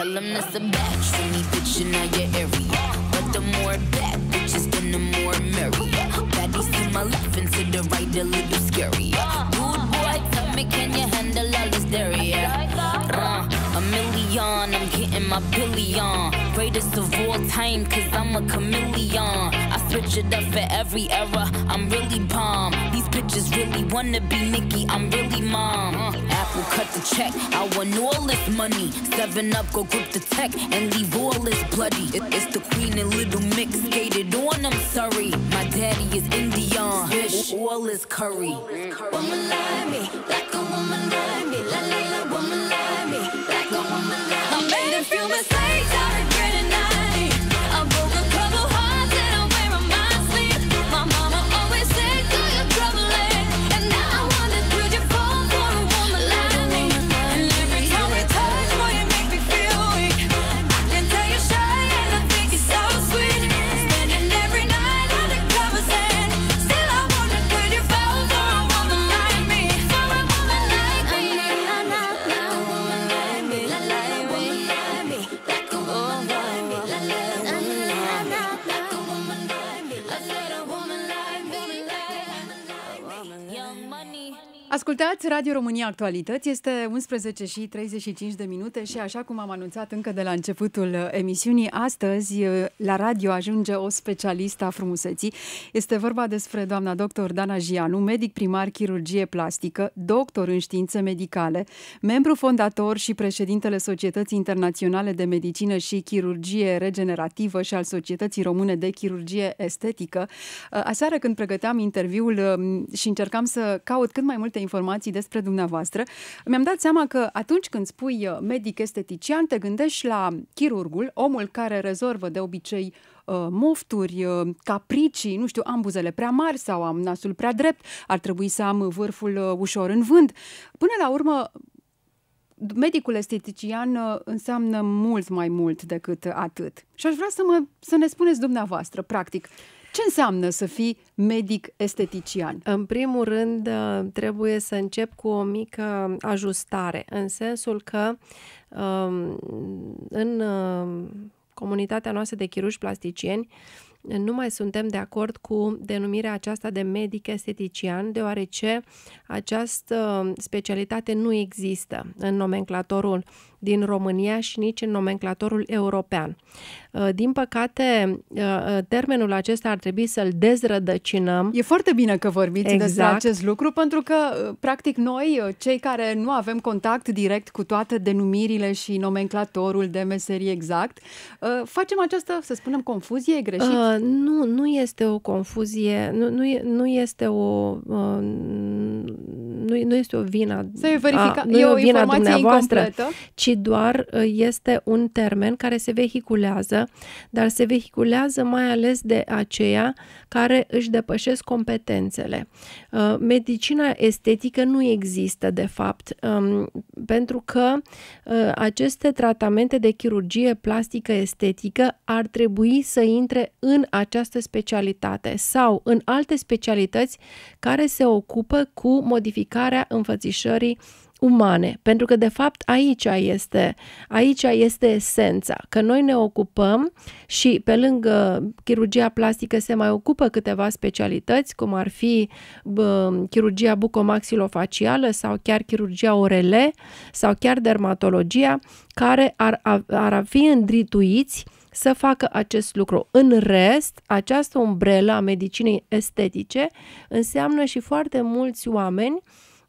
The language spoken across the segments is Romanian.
Tell them that's a batch. Any bitch in your area. But the more bad bitches, then the more merry. Baddies to my left and to the right, a little scary. Good boy, tell me, can you handle all this dairy? Uh, a million, I'm getting my billion. Greatest of all time, cause I'm a chameleon. I switch it up for every era, I'm really bomb. These bitches really wanna be Nikki. I'm really mom. Uh, cut the check. I want all this money. Seven up, go grip the tech and leave all this bloody. it's the queen and little mix skated on. I'm sorry, my daddy is Indian. Fish, all is curry. Mm. Woman me, like ahorita Ascultați Radio România Actualități, este 11 și 35 de minute și așa cum am anunțat încă de la începutul emisiunii, astăzi uh, la radio ajunge o specialistă a frumuseții. Este vorba despre doamna doctor Dana Gianu, medic primar chirurgie plastică, doctor în științe medicale, membru fondator și președintele Societății Internaționale de Medicină și Chirurgie Regenerativă și al Societății Române de Chirurgie Estetică. Uh, aseară când pregăteam interviul um, și încercam să caut cât mai multe informații informații despre dumneavoastră, mi-am dat seama că atunci când spui uh, medic-estetician, te gândești la chirurgul, omul care rezolvă de obicei uh, mofturi, uh, capricii, nu știu, am buzele prea mari sau am nasul prea drept, ar trebui să am vârful ușor în vânt. Până la urmă, medicul estetician înseamnă mult mai mult decât atât. Și aș vrea să, mă, să ne spuneți dumneavoastră, practic, ce înseamnă să fii medic-estetician? În primul rând, uh, trebuie să încep cu o mică ajustare, în sensul că um, în uh, comunitatea noastră de chirurgi plasticieni nu mai suntem de acord cu denumirea aceasta de medic estetician, deoarece această specialitate nu există în nomenclatorul din România și nici în nomenclatorul european. Uh, din păcate, uh, uh, termenul acesta ar trebui să-l dezrădăcinăm. E foarte bine că vorbiți exact. despre acest lucru, pentru că, practic, noi, cei care nu avem contact direct cu toate denumirile și nomenclatorul de meserie exact, facem această, să spunem, confuzie, greșită. greșit? Uh, nu, nu este o confuzie, nu, nu, nu este o... Uh, nu, nu este o vină se verifica, a, nu e o, o vină dumneavoastră, incompletă. ci doar uh, este un termen care se vehiculează, dar se vehiculează mai ales de aceia care își depășesc competențele. Uh, medicina estetică nu există, de fapt, um, pentru că uh, aceste tratamente de chirurgie plastică estetică ar trebui să intre în această specialitate sau în alte specialități care se ocupă cu modificarea modificarea înfățișării umane, pentru că de fapt aici este, aici este esența, că noi ne ocupăm și pe lângă chirurgia plastică se mai ocupă câteva specialități, cum ar fi bă, chirurgia bucomaxilofacială sau chiar chirurgia ORL sau chiar dermatologia, care ar, ar fi îndrituiți să facă acest lucru. În rest, această umbrelă a medicinei estetice înseamnă și foarte mulți oameni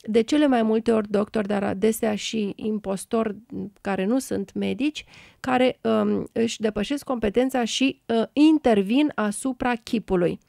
de cele mai multe ori doctori, dar adesea și impostori care nu sunt medici, care um, își depășesc competența și uh, intervin asupra chipului.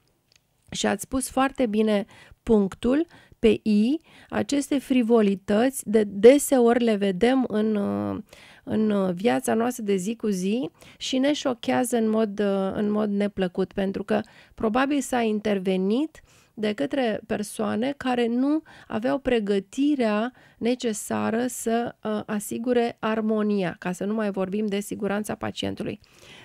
Și ați spus foarte bine punctul pe I, aceste frivolități, de deseori le vedem în, uh, în viața noastră de zi cu zi și ne șochează în mod, uh, în mod neplăcut, pentru că probabil s-a intervenit uh, de către persoane care nu aveau pregătirea necesară să uh, asigure armonia, ca să nu mai vorbim de siguranța pacientului.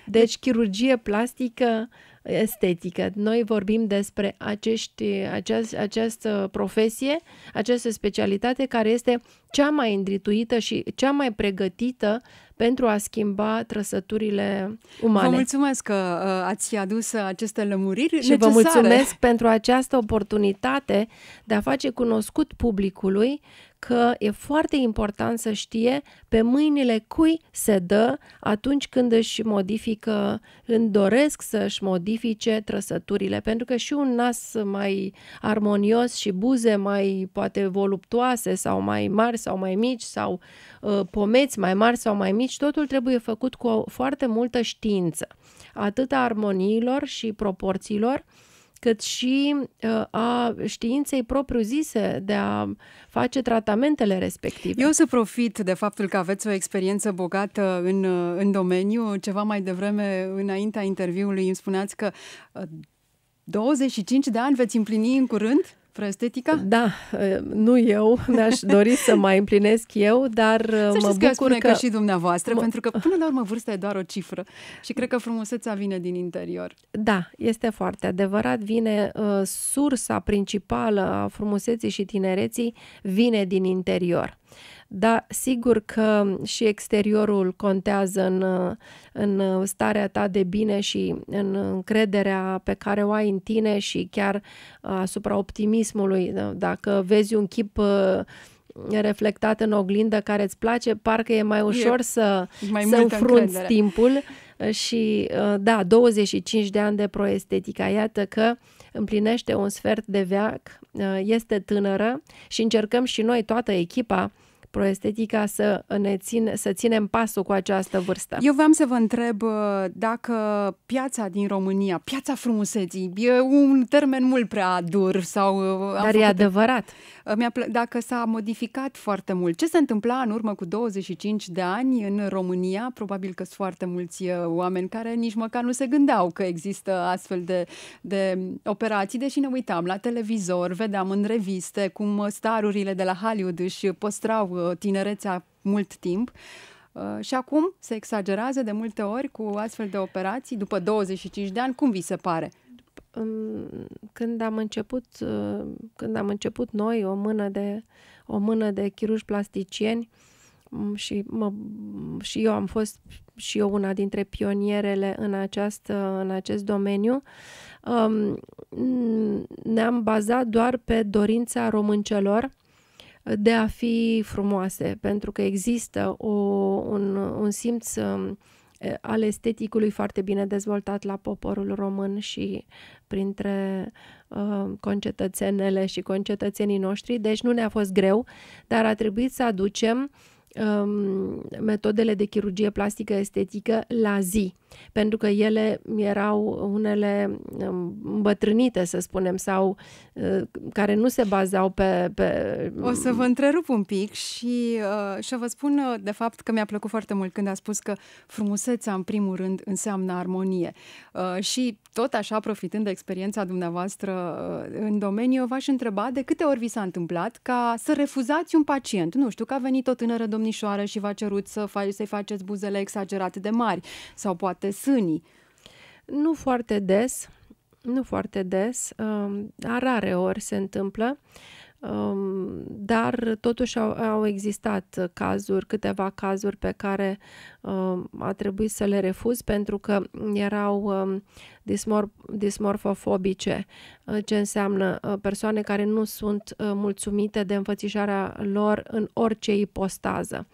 Deci, chirurgie plastică estetică. Noi vorbim despre acești, aceast, această profesie, această specialitate care este cea mai îndrituită și cea mai pregătită pentru a schimba trăsăturile umane. Vă mulțumesc că uh, ați adus uh, aceste lămuriri Și necesare. vă mulțumesc pentru această oportunitate de a face cunoscut publicului că e foarte important să știe pe mâinile cui se dă atunci când își modifică, când doresc să-și modifice trăsăturile, pentru că și un nas mai armonios și buze mai poate voluptoase sau mai mari sau mai mici sau uh, pomeți mai mari sau mai mici, totul trebuie făcut cu o foarte multă știință, atât a armoniilor și proporțiilor, uh, cât și uh, a științei propriu-zise de a face tratamentele respective. Eu să profit de faptul că aveți o experiență bogată în, uh, în domeniu. Ceva mai devreme, înaintea interviului, îmi spuneați că 25 uh, de ani veți împlini în curând? estetica? Da, ă, nu eu, mi-aș dori să mai împlinesc eu, dar ă, să mă bucur că... spune că, că și dumneavoastră, mă... pentru că până la urmă vârsta e doar o cifră și cred că frumusețea vine din interior. Da, este foarte adevărat, vine uh, sursa principală a frumuseții și tinereții vine din interior dar sigur că și exteriorul contează în, în starea ta de bine și în încrederea pe care o ai în tine și chiar asupra optimismului. Dacă vezi un chip uh, reflectat în oglindă care îți place, parcă e mai ușor e să, mai să înfrunți încredere. timpul. Și uh, da, 25 de ani de proestetica, iată că împlinește un sfert de veac, uh, este tânără și încercăm și noi, toată echipa, proestetica să ne țin, să ținem pasul cu această vârstă. Eu vreau să vă întreb uh, dacă piața din România, piața frumuseții, e un termen mult prea dur sau... Uh, Dar e adevărat. De... a dacă s-a modificat foarte mult. Ce se întâmpla în urmă cu 25 de ani în România? Probabil că sunt foarte mulți uh, oameni care nici măcar nu se gândeau că există astfel de, de operații, deși ne uitam la televizor, vedeam în reviste cum starurile de la Hollywood își păstrau Uh, tinerețea mult timp. Uh, și acum se exagerează de multe ori cu astfel de operații după 25 de ani. Cum vi se pare? Când am început, uh, când am început noi o mână de, o mână de chirurgi plasticieni, și, mă, și eu am fost și eu una dintre pionierele în, această, în acest domeniu, um, ne-am bazat doar pe dorința româncelor de a fi frumoase, pentru că există o, un, un simț um, al esteticului foarte bine dezvoltat la poporul român și printre uh, concetățenele și concetățenii noștri, deci nu ne-a fost greu, dar a trebuit să aducem uh, um, metodele de chirurgie plastică estetică la zi, pentru că ele erau unele um, îmbătrânite, să spunem, sau uh, care nu se bazau pe, pe... O să vă întrerup un pic și uh, să vă spun, uh, de fapt, că mi-a plăcut foarte mult când a spus că frumusețea, în primul rând, înseamnă armonie. Uh, și tot așa, profitând de experiența dumneavoastră uh, în domeniu, v-aș întreba de câte ori vi s-a întâmplat ca să refuzați un pacient. Nu știu, că a venit o tânără domnișoară domnișoară și v-a cerut să fa- să-i faceți buzele exagerat de mari sau poate sânii. Nu foarte des, nu foarte des, dar rare ori se întâmplă. Uh, Um, dar totuși au, au existat cazuri, câteva cazuri pe care um, a trebuit să le refuz pentru că erau um, dismor, dismorfofobice, uh, ce înseamnă uh, persoane care nu sunt uh, mulțumite de înfățișarea lor în orice ipostază.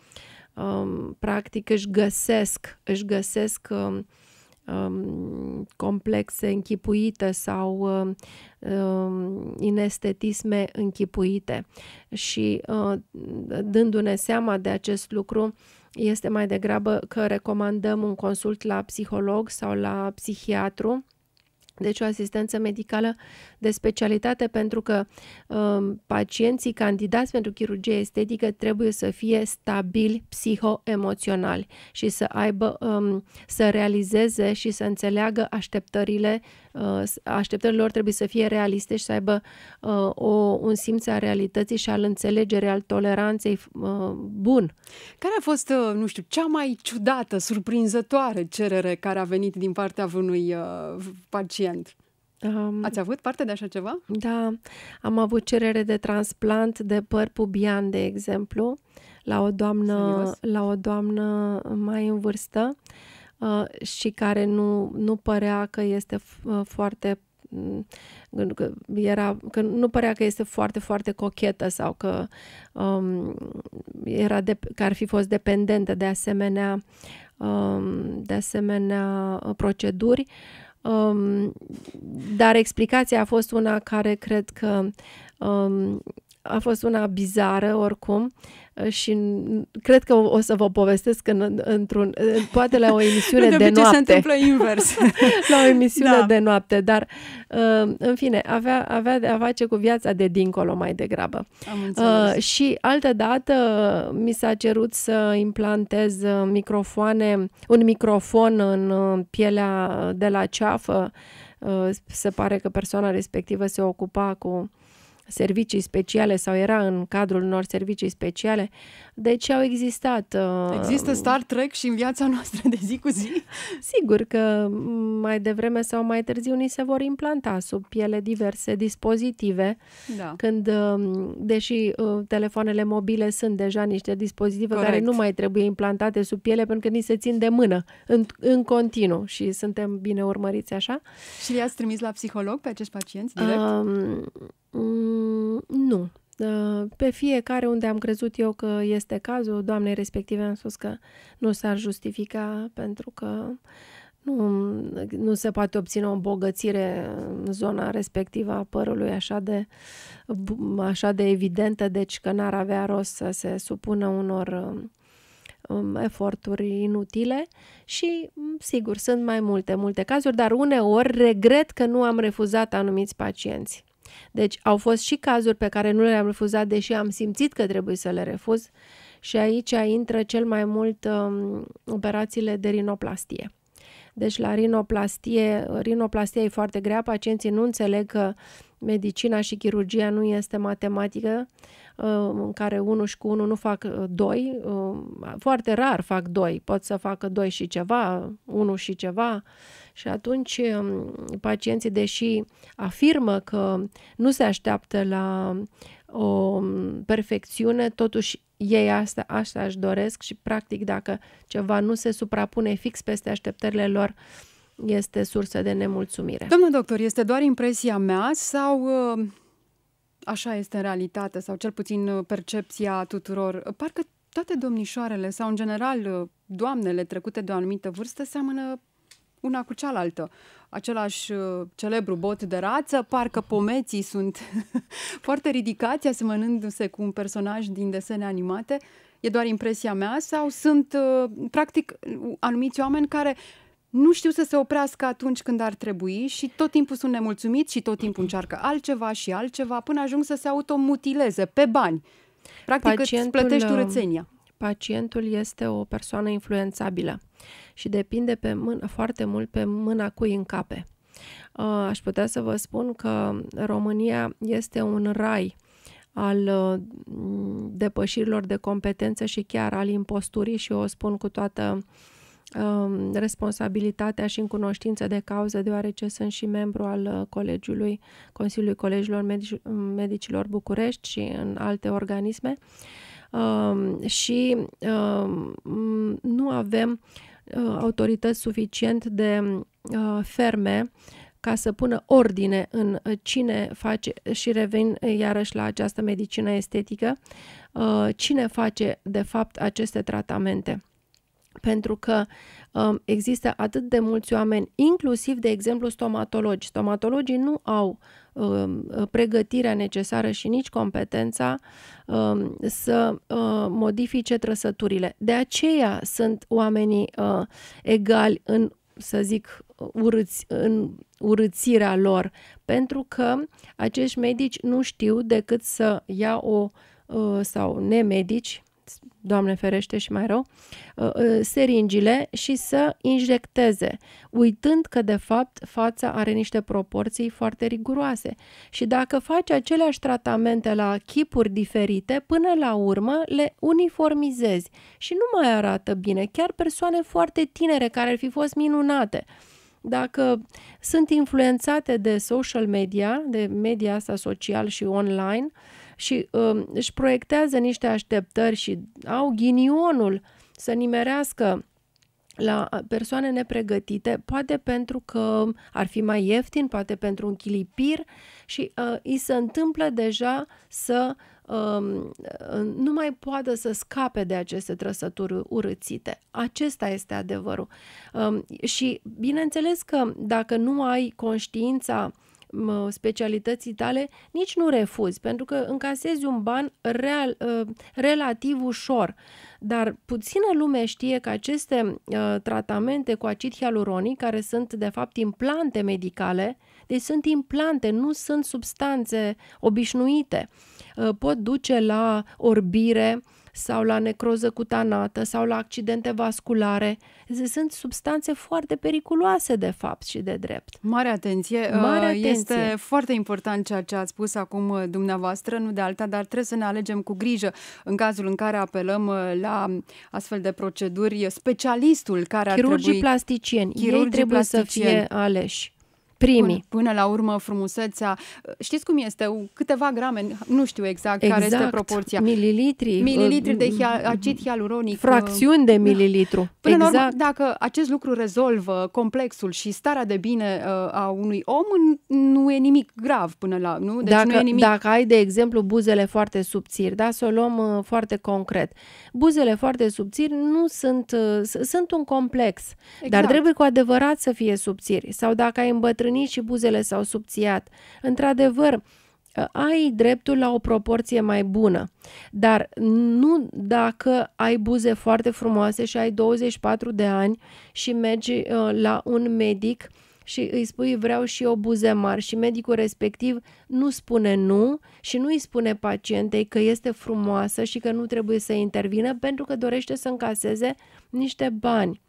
Practic își găsesc, își găsesc um, complexe închipuite sau um, um inestetisme închipuite. Și uh, dându-ne seama de acest lucru, este mai degrabă că recomandăm un consult la psiholog sau la psihiatru deci o asistență medicală de specialitate pentru că um, pacienții candidați pentru chirurgie estetică trebuie să fie stabili psihoemoționali și să aibă um, să realizeze și să înțeleagă așteptările Uh, Așteptărilor trebuie să fie realiste și să aibă uh, o, un simț al realității și al înțelegerii, al toleranței uh, bun. Care a fost, nu știu, cea mai ciudată, surprinzătoare cerere care a venit din partea unui pacient? Um, Ați avut parte de așa ceva? Da, am avut cerere de transplant de păr pubian, de exemplu, la o doamnă, la o doamnă mai în vârstă. Uh, Uh, și care nu, nu părea că este uh, foarte mm, că era, că nu părea că este foarte, foarte cochetă sau că um, era de, că ar fi fost dependentă de asemenea um, de asemenea uh, proceduri. Um, dar explicația a fost una care cred că um, a fost una bizară oricum uh, și cred că o, să vă povestesc în, într-un, poate la o emisiune de, de noapte. se întâmplă invers. la o emisiune da. de noapte, dar uh, în fine, avea, avea de a face cu viața de dincolo mai degrabă. Am uh, și altă dată mi s-a cerut să implantez microfoane, un microfon în pielea de la ceafă. Se pare că persoana respectivă se ocupa cu servicii speciale sau era în cadrul unor servicii speciale. Deci au existat... Uh, Există Star Trek și în viața noastră de zi cu zi? Sigur că mm, mai devreme sau mai târziu ni se vor implanta sub piele diverse dispozitive. Da. Când, uh, deși uh, telefoanele mobile sunt deja niște dispozitive Corect. care nu mai trebuie implantate sub piele pentru că ni se țin de mână în, în continuu și suntem bine urmăriți așa. Și i-ați trimis la psiholog pe acești pacienți direct? Um, Mm, nu. Uh, pe fiecare unde am crezut eu că este cazul, doamnei respective am spus că nu s-ar justifica pentru că nu, nu se poate obține o îmbogățire în zona respectivă a părului așa de, așa de evidentă, deci că n-ar avea rost să se supună unor um, eforturi inutile și, mm, sigur, sunt mai multe, multe cazuri, dar uneori regret că nu am refuzat anumiți pacienți. Deci au fost și cazuri pe care nu le-am refuzat, deși am simțit că trebuie să le refuz și aici intră cel mai mult um, operațiile de rinoplastie. Deci la rinoplastie, rinoplastia e foarte grea, pacienții nu înțeleg că medicina și chirurgia nu este matematică um, în care unul și cu unul nu fac uh, doi, um, foarte rar fac doi, pot să facă doi și ceva, unul și ceva, și atunci um, pacienții, deși afirmă că nu se așteaptă la o um, perfecțiune, totuși ei asta, asta își doresc și practic dacă ceva nu se suprapune fix peste așteptările lor, este sursă de nemulțumire. Domnul doctor, este doar impresia mea sau uh, așa este în realitate sau cel puțin uh, percepția tuturor? Parcă toate domnișoarele sau în general uh, doamnele trecute de o anumită vârstă seamănă una cu cealaltă. Același uh, celebru bot de rață, parcă pomeții sunt foarte ridicați, asemănându-se cu un personaj din desene animate. E doar impresia mea sau sunt, uh, practic, uh, anumiți oameni care nu știu să se oprească atunci când ar trebui și tot timpul sunt nemulțumiți și tot timpul încearcă altceva și altceva până ajung să se automutileze pe bani. Practic Pacientul... îți plătești urățenia pacientul este o persoană influențabilă și depinde pe mână, foarte mult pe mâna cui încape. Uh, aș putea să vă spun că România este un rai al uh, depășirilor de competență și chiar al imposturii și o spun cu toată um, responsabilitatea și în cunoștință de cauză, deoarece sunt și membru al uh, Colegiului, Consiliului Colegilor Medici, Medicilor București și în alte organisme. Uh, Um, și um, nu avem uh, autorități suficient de uh, ferme ca să pună ordine în uh, cine face, și revin iarăși la această medicină estetică, cine face de fapt aceste tratamente pentru că um, există atât de mulți oameni, inclusiv, de exemplu, stomatologi. Stomatologii nu au Um, pregătirea necesară și nici competența um, să uh, modifice trăsăturile. De aceea sunt oamenii uh, egali în, să zic, urâți, în urâțirea lor, pentru că acești medici nu știu decât să ia o uh, sau nemedici, Doamne ferește și mai rău, uh, uh, seringile și să injecteze, uitând că de fapt fața are niște proporții foarte riguroase. Și dacă faci aceleași tratamente la chipuri diferite, până la urmă le uniformizezi și nu mai arată bine. Chiar persoane foarte tinere care ar fi fost minunate dacă sunt influențate de social media, de media asta social și online, uh, și uh, își proiectează niște așteptări și au ghinionul să nimerească la persoane nepregătite, poate pentru că ar fi mai ieftin, poate pentru un chilipir și uh, îi se întâmplă deja să um, uh, nu mai poată să scape de aceste trăsături urâțite. Acesta este adevărul. Uh, și bineînțeles că dacă nu ai conștiința uh, specialității tale, nici nu refuzi, pentru că încasezi un ban real, ă, relativ ușor. Dar puțină lume știe că aceste ă, tratamente cu acid hialuronic, care sunt de fapt implante medicale, deci sunt implante, nu sunt substanțe obișnuite, ă, pot duce la orbire, sau la necroză cutanată sau la accidente vasculare. Sunt substanțe foarte periculoase de fapt și de drept. Mare atenție! Mare uh, atenție. Este foarte important ceea ce ați spus acum uh, dumneavoastră, nu de alta, dar trebuie să ne alegem cu grijă în cazul în care apelăm uh, la astfel de proceduri specialistul care Chirurgii ar trebui... plasticieni. Chirurgii Ei trebuie plasticieni. să fie aleși primii. Până, până la urmă, frumusețea, știți cum este, câteva grame, nu știu exact, exact. care este exact. proporția. Mililitri. Uh, Mililitri de hia, acid hialuronic. Uh, fracțiuni de da. mililitru. Până exact. la urmă, exact. dacă acest lucru rezolvă complexul și starea de bine uh, a unui om, nu e nimic grav până la... Nu? Deci dacă, nu e nimic... dacă ai, de exemplu, buzele foarte subțiri, da? Să o luăm foarte concret. Buzele foarte subțiri nu sunt... Sunt un complex, exact. dar trebuie cu adevărat să fie subțiri. Sau dacă ai îmbătrânit îmbătrânit și buzele s-au subțiat. Într-adevăr, ă, ai dreptul la o proporție mai bună, dar nu dacă ai buze foarte frumoase și ai 24 de ani și mergi ă, la un medic și îi spui vreau și eu buze mari și medicul respectiv nu spune nu și nu îi spune pacientei că este frumoasă și că nu trebuie să intervină pentru că dorește să încaseze niște bani.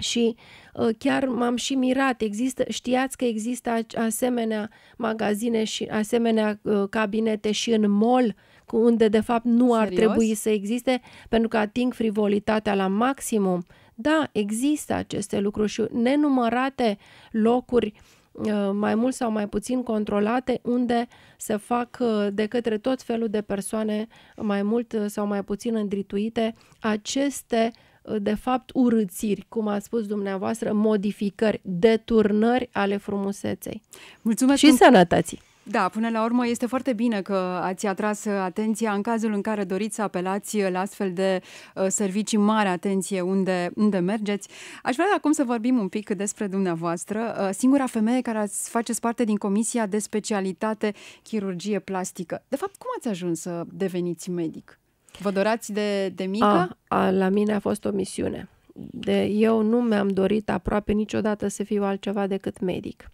Și uh, chiar m-am și mirat. Există, știați că există asemenea magazine și asemenea uh, cabinete și în mall, unde de fapt nu Serios? ar trebui să existe, pentru că ating frivolitatea la maximum. Da, există aceste lucruri și nenumărate locuri uh, mai mult sau mai puțin controlate, unde se fac de către tot felul de persoane mai mult sau mai puțin îndrituite aceste uh, Uh, de fapt, urâțiri, cum a spus dumneavoastră, modificări, deturnări ale frumuseței. Mulțumesc! Și sănătății! Da, până la urmă este foarte bine că ați atras atenția în cazul în care doriți să apelați la astfel de uh, servicii mare atenție unde, unde mergeți. Aș vrea acum să vorbim un pic despre dumneavoastră, uh, singura femeie care ați faceți parte din Comisia de Specialitate Chirurgie Plastică. De fapt, cum ați ajuns să deveniți medic? Vă dorați de, de mică? A, ah, a, la mine a fost o misiune. De, eu nu mi-am dorit aproape niciodată să fiu altceva decât medic.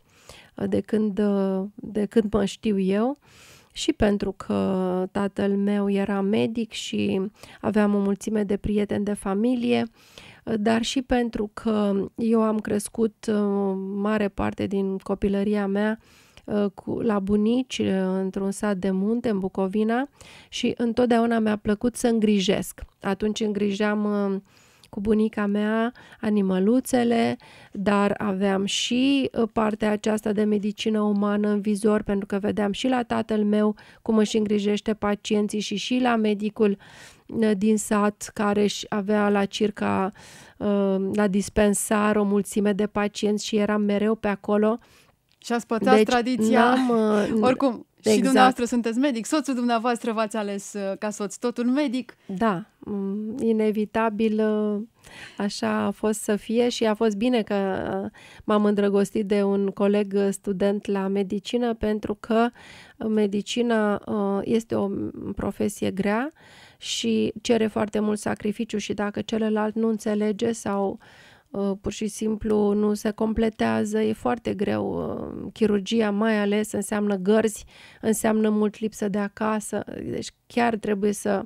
De când, de când mă știu eu, și pentru că tatăl meu era medic și aveam o mulțime de prieteni de familie, dar și pentru că eu am crescut uh, mare parte din copilăria mea Uh, cu, la bunici uh, într-un sat de munte în Bucovina și întotdeauna mi-a plăcut să îngrijesc. Atunci îngrijeam uh, cu bunica mea animăluțele, dar aveam și partea aceasta de medicină umană în vizor, pentru că vedeam și la tatăl meu cum își îngrijește pacienții și și la medicul din sat care își avea la circa la dispensar o mulțime de pacienți și eram mereu pe acolo și ați pățat deci, tradiția. N-am, da. Oricum, exact. și dumneavoastră sunteți medic, soțul dumneavoastră v-ați ales uh, ca soț tot un medic. Da, mm, inevitabil uh, așa a fost să fie și a fost bine că uh, m-am îndrăgostit de un coleg student la medicină pentru că medicina este o profesie grea și cere foarte mult sacrificiu și dacă celălalt nu înțelege sau uh, Uh, pur și simplu nu se completează, e foarte greu. Uh, chirurgia mai ales înseamnă gărzi, înseamnă mult lipsă de acasă, deci chiar trebuie să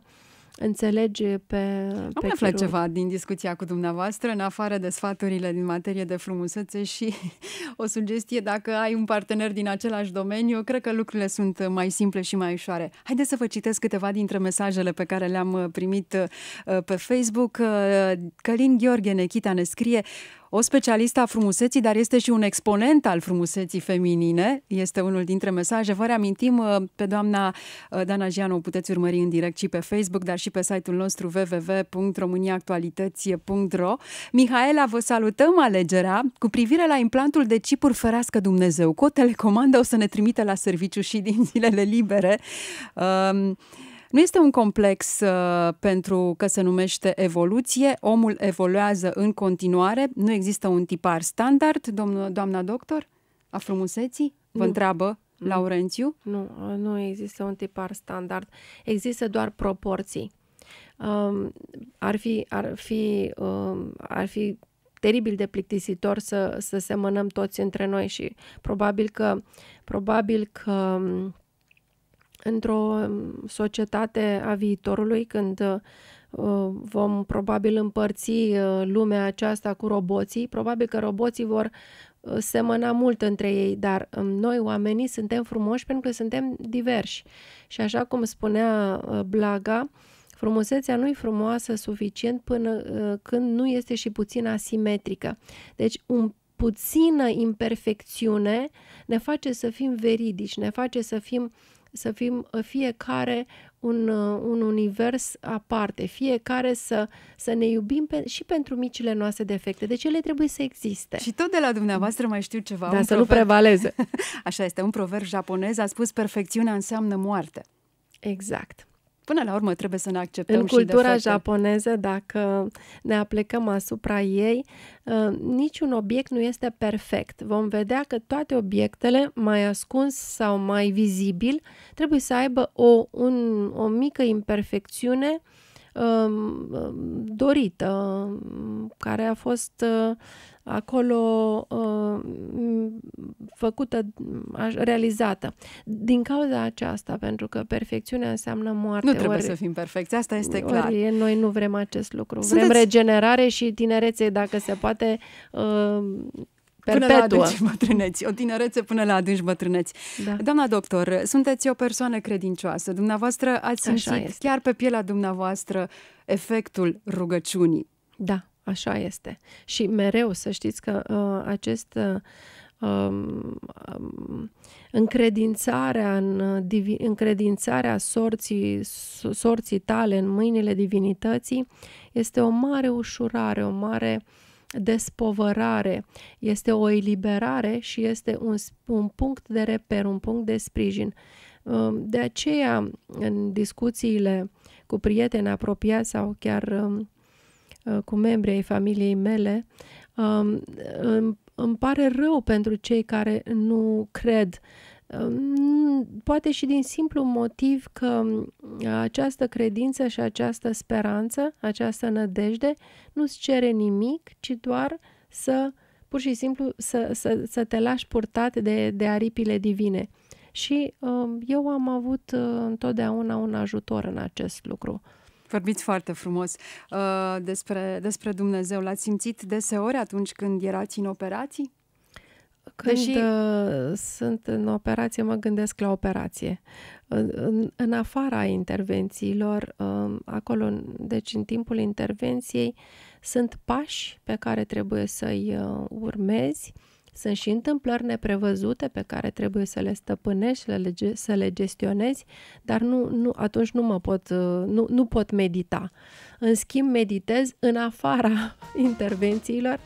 înțelege pe... Am pe aflat ceva din discuția cu dumneavoastră, în afară de sfaturile din materie de frumusețe și o sugestie, dacă ai un partener din același domeniu, cred că lucrurile sunt mai simple și mai ușoare. Haideți să vă citesc câteva dintre mesajele pe care le-am primit uh, pe Facebook. Uh, Călin Gheorghe Nechita ne scrie, o specialistă a frumuseții, dar este și un exponent al frumuseții feminine. Este unul dintre mesaje. Vă reamintim uh, pe doamna uh, Dana Gianu, o puteți urmări în direct și pe Facebook, dar și pe site-ul nostru www.româniaactualități.ro Mihaela, vă salutăm alegerea cu privire la implantul de cipuri ferească Dumnezeu. Cu o telecomandă o să ne trimite la serviciu și din zilele libere. Um, nu este un complex uh, pentru că se numește evoluție, omul evoluează în continuare, nu există un tipar standard, domn, doamna doctor, a frumuseții? Vă nu. întreabă Laurențiu? Nu, uh, nu există un tipar standard. Există doar proporții. Um, ar fi, ar fi, um, ar fi teribil de plictisitor să, să semănăm toți între noi și probabil că, probabil că um, într-o um, societate a viitorului, când uh, vom probabil împărți uh, lumea aceasta cu roboții. Probabil că roboții vor uh, semăna mult între ei, dar um, noi oamenii suntem frumoși pentru că suntem diversi. Și așa cum spunea Blaga, frumusețea nu e frumoasă suficient până când nu este și puțin asimetrică. Deci un puțină imperfecțiune ne face să fim veridici, ne face să fim uh, să fim ă, fiecare un, ă, un univers aparte, fiecare să, să ne iubim pe, și pentru micile noastre defecte. Deci ele trebuie să existe. Și tot de la dumneavoastră mai știu ceva. Dar să proverb... nu prevaleze. Așa este, un proverb japonez a spus perfecțiunea înseamnă moarte. Exact până la urmă trebuie să ne acceptăm În cultura și japoneză, dacă ne aplicăm asupra ei, ă, niciun obiect nu este perfect. Vom vedea că toate obiectele, mai ascuns sau mai vizibil, trebuie să aibă o, un, o mică imperfecțiune uh, Um, um, dorită, um, care a fost uh, acolo uh, făcută, realizată. Din cauza aceasta, pentru că perfecțiunea înseamnă moarte. Nu trebuie ori, să fim perfecți, asta este clar. Ori noi nu vrem acest lucru. Sunteți... Vrem regenerare și tinerețe, dacă se poate, uh, Perpetua. Până la adânci bătrâneți, o tinerețe până la adânci bătrâneți. Da. Doamna doctor, sunteți o persoană credincioasă. Dumneavoastră ați simțit chiar pe pielea dumneavoastră efectul rugăciunii. Da, așa este. Și mereu să știți că uh, acest uh, um, um încredințarea, în, uh, divi, încredințarea sorții, sorții tale în mâinile divinității este o mare ușurare, o mare uh, despovărare, este o eliberare și este un, un punct de reper, un punct de sprijin. Um, de aceea, în discuțiile cu prieteni apropiați sau chiar um, uh, cu membrii ai familiei mele, um, îmi pare rău pentru cei care nu cred uh, poate și din simplu motiv că această credință și această speranță, această nădejde, nu-ți cere nimic, ci doar să, pur și simplu, să, să, să te lași purtat de, de aripile divine. Și um, eu am avut uh, întotdeauna un ajutor în acest lucru. Vorbiți foarte frumos uh, despre, despre Dumnezeu. L-ați simțit deseori atunci când erați în operații? Când Deși... Uh, sunt în operație, mă gândesc la operație. În, în, în afara intervențiilor, um, acolo, deci în timpul intervenției, sunt pași pe care trebuie să-i uh, urmezi, sunt și întâmplări neprevăzute pe care trebuie să le stăpânești, să le, să le gestionezi, dar nu, nu, atunci nu mă pot, uh, nu, nu pot medita. În schimb, meditez în afara intervențiilor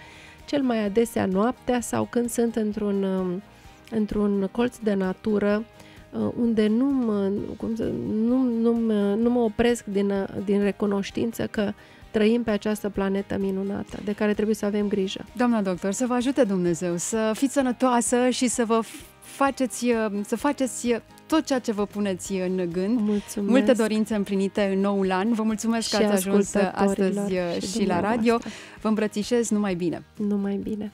cel mai adesea noaptea sau când sunt într-un, um, într-un colț de natură uh, unde nu mă, cum să, nu, nu, nu mă opresc din, uh, din recunoștință că trăim pe această planetă minunată, de care trebuie să avem grijă. Doamna doctor, să vă ajute Dumnezeu să fiți sănătoasă și să vă faceți, uh, să faceți uh, tot ceea ce vă puneți uh, în gând. Mulțumesc. Multe dorințe împlinite în noul an. Vă mulțumesc și că ați ajuns astăzi și, și la radio. Vă îmbrățișez numai bine. Numai bine.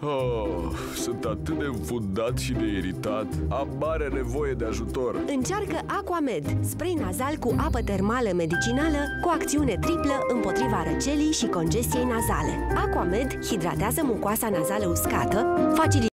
Oh. Sunt atât de înfundat și de iritat. Am mare nevoie de ajutor. Încearcă Aquamed, spray nazal cu apă termală medicinală cu acțiune triplă împotriva răcelii și congestiei nazale. Aquamed hidratează mucoasa nazală uscată, facilitează